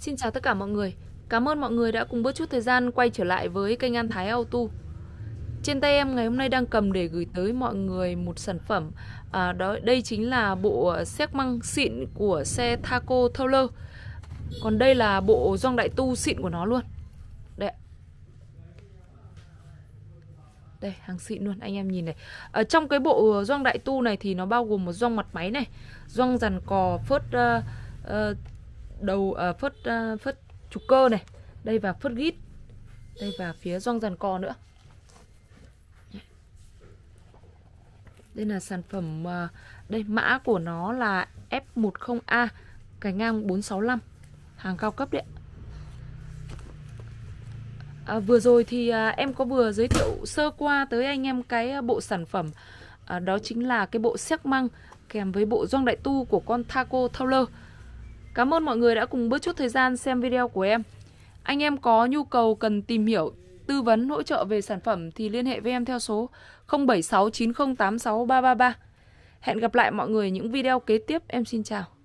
Xin chào tất cả mọi người. Cảm ơn mọi người đã cùng bớt chút thời gian quay trở lại với kênh An Thái Auto. Trên tay em ngày hôm nay đang cầm để gửi tới mọi người một sản phẩm. À, đó đây chính là bộ xéc măng xịn của xe Taco Thowler. Còn đây là bộ gioăng đại tu xịn của nó luôn. Đây. Đây, hàng xịn luôn anh em nhìn này. Ở trong cái bộ gioăng đại tu này thì nó bao gồm một gioăng mặt máy này, gioăng dàn cò phớt uh, uh, đầu à, phớt à, phớt trục cơ này đây và phớt gít đây và phía rong dàn cò nữa đây là sản phẩm à, đây mã của nó là F10A cành ngang 465 hàng cao cấp đấy à, vừa rồi thì à, em có vừa giới thiệu sơ qua tới anh em cái bộ sản phẩm à, đó chính là cái bộ xéc măng kèm với bộ doang đại tu của con Taco Towler Cảm ơn mọi người đã cùng bớt chút thời gian xem video của em. Anh em có nhu cầu cần tìm hiểu, tư vấn, hỗ trợ về sản phẩm thì liên hệ với em theo số 0769086333. Hẹn gặp lại mọi người những video kế tiếp. Em xin chào.